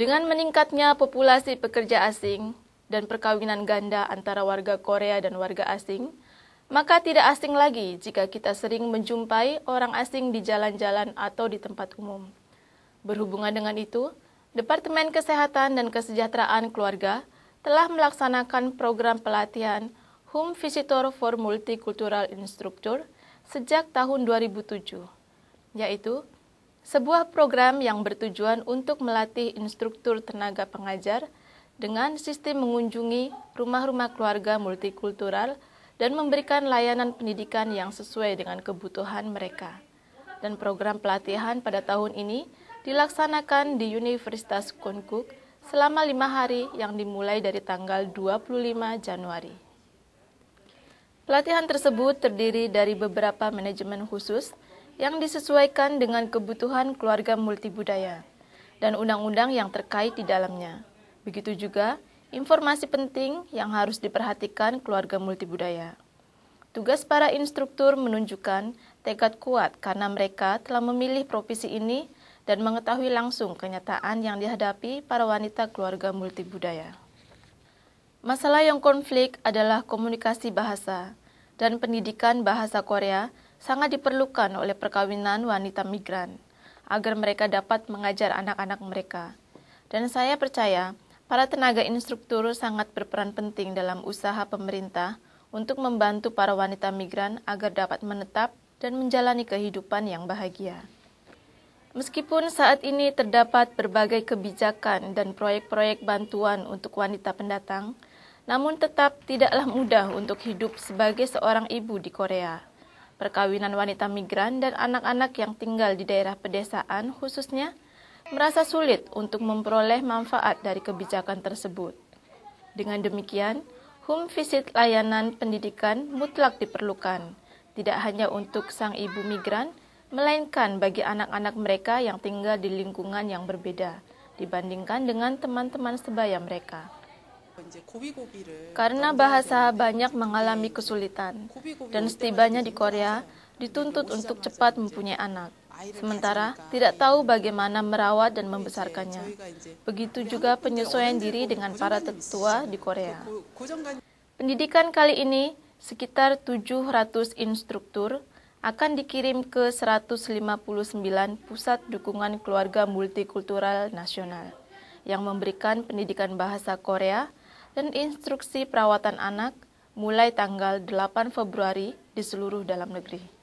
Dengan meningkatnya populasi pekerja asing dan perkawinan ganda antara warga Korea dan warga asing, maka tidak asing lagi jika kita sering menjumpai orang asing di jalan-jalan atau di tempat umum. Berhubungan dengan itu, Departemen Kesehatan dan Kesejahteraan Keluarga telah melaksanakan program pelatihan Home Visitor for Multicultural Instructor sejak tahun 2007, yaitu sebuah program yang bertujuan untuk melatih instruktur tenaga pengajar dengan sistem mengunjungi rumah-rumah keluarga multikultural dan memberikan layanan pendidikan yang sesuai dengan kebutuhan mereka. Dan program pelatihan pada tahun ini dilaksanakan di Universitas Konkuk selama lima hari yang dimulai dari tanggal 25 Januari. Pelatihan tersebut terdiri dari beberapa manajemen khusus yang disesuaikan dengan kebutuhan keluarga multibudaya dan undang-undang yang terkait di dalamnya. Begitu juga informasi penting yang harus diperhatikan keluarga multibudaya. Tugas para instruktur menunjukkan tekad kuat karena mereka telah memilih profesi ini dan mengetahui langsung kenyataan yang dihadapi para wanita keluarga multibudaya. Masalah yang konflik adalah komunikasi bahasa dan pendidikan bahasa Korea sangat diperlukan oleh perkawinan wanita migran agar mereka dapat mengajar anak-anak mereka. Dan saya percaya para tenaga instruktur sangat berperan penting dalam usaha pemerintah untuk membantu para wanita migran agar dapat menetap dan menjalani kehidupan yang bahagia. Meskipun saat ini terdapat berbagai kebijakan dan proyek-proyek bantuan untuk wanita pendatang, namun tetap tidaklah mudah untuk hidup sebagai seorang ibu di Korea perkawinan wanita migran dan anak-anak yang tinggal di daerah pedesaan khususnya merasa sulit untuk memperoleh manfaat dari kebijakan tersebut. Dengan demikian, home visit layanan pendidikan mutlak diperlukan, tidak hanya untuk sang ibu migran, melainkan bagi anak-anak mereka yang tinggal di lingkungan yang berbeda dibandingkan dengan teman-teman sebaya mereka. Karena bahasa banyak mengalami kesulitan, dan setibanya di Korea dituntut untuk cepat mempunyai anak. Sementara tidak tahu bagaimana merawat dan membesarkannya. Begitu juga penyesuaian diri dengan para tetua di Korea. Pendidikan kali ini sekitar 700 instruktur akan dikirim ke 159 pusat dukungan keluarga multikultural nasional yang memberikan pendidikan bahasa Korea dan instruksi perawatan anak mulai tanggal 8 Februari di seluruh dalam negeri.